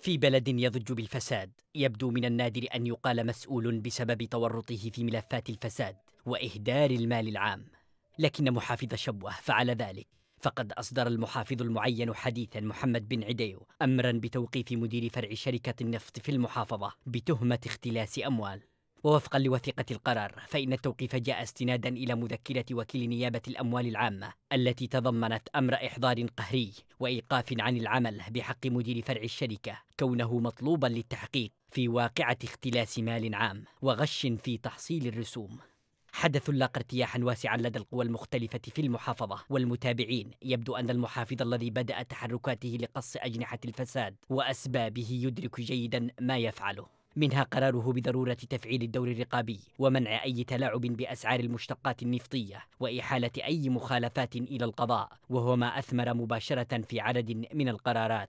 في بلد يضج بالفساد يبدو من النادر أن يقال مسؤول بسبب تورطه في ملفات الفساد وإهدار المال العام لكن محافظ شبوة فعل ذلك فقد أصدر المحافظ المعين حديثا محمد بن عديو أمرا بتوقيف مدير فرع شركة النفط في المحافظة بتهمة اختلاس أموال ووفقا لوثيقة القرار فإن التوقيف جاء استنادا إلى مذكرة وكيل نيابة الأموال العامة التي تضمنت أمر إحضار قهري وإيقاف عن العمل بحق مدير فرع الشركة كونه مطلوبا للتحقيق في واقعة اختلاس مال عام وغش في تحصيل الرسوم حدث لاقى ارتياحا واسعا لدى القوى المختلفة في المحافظة والمتابعين يبدو أن المحافظ الذي بدأ تحركاته لقص أجنحة الفساد وأسبابه يدرك جيدا ما يفعله منها قراره بضرورة تفعيل الدور الرقابي ومنع أي تلاعب بأسعار المشتقات النفطية وإحالة أي مخالفات إلى القضاء وهو ما أثمر مباشرة في عدد من القرارات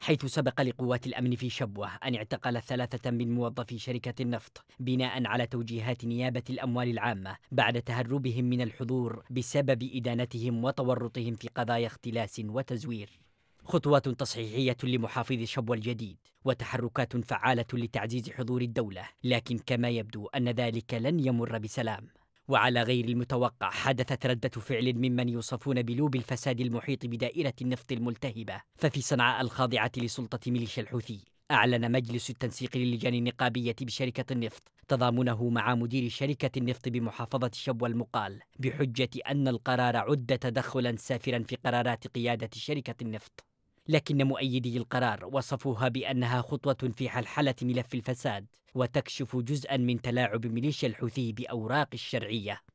حيث سبق لقوات الأمن في شبوة أن اعتقل ثلاثة من موظفي شركة النفط بناء على توجيهات نيابة الأموال العامة بعد تهربهم من الحضور بسبب إدانتهم وتورطهم في قضايا اختلاس وتزوير خطوات تصحيحية لمحافظ شبوة الجديد وتحركات فعالة لتعزيز حضور الدولة لكن كما يبدو أن ذلك لن يمر بسلام وعلى غير المتوقع حدثت ردة فعل ممن يوصفون بلوب الفساد المحيط بدائرة النفط الملتهبة ففي صنعاء الخاضعة لسلطة ميليشيا الحوثي أعلن مجلس التنسيق للجان النقابية بشركة النفط تضامنه مع مدير شركة النفط بمحافظة شبوة المقال بحجة أن القرار عد تدخلا سافرا في قرارات قيادة شركة النفط لكن مؤيدي القرار وصفوها بأنها خطوة في حلحلة ملف الفساد وتكشف جزءا من تلاعب ميليشيا الحوثي بأوراق الشرعية